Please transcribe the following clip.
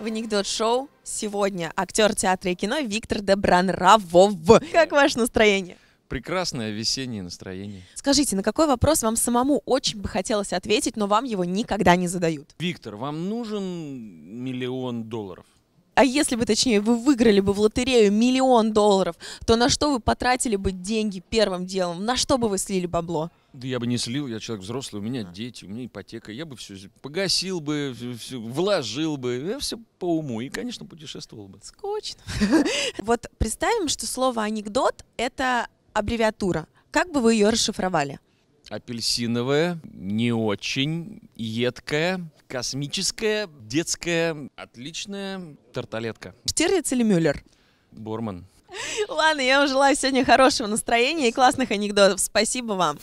В анекдот шоу сегодня актер театра и кино Виктор Добронравов. Как ваше настроение? Прекрасное весеннее настроение. Скажите, на какой вопрос вам самому очень бы хотелось ответить, но вам его никогда не задают? Виктор, вам нужен миллион долларов? а если бы, точнее, вы выиграли бы в лотерею миллион долларов, то на что вы потратили бы деньги первым делом? На что бы вы слили бабло? Да я бы не слил, я человек взрослый, у меня дети, у меня ипотека, я бы все погасил бы, все, вложил бы, я все по уму и, конечно, путешествовал бы. Скучно. Вот представим, что слово анекдот — это аббревиатура. Как бы вы ее расшифровали? апельсиновая, не очень едкая, космическая, детская, отличная тарталетка. Штирлиц или Мюллер? Борман. Ладно, я вам желаю сегодня хорошего настроения и классных анекдотов. Спасибо вам.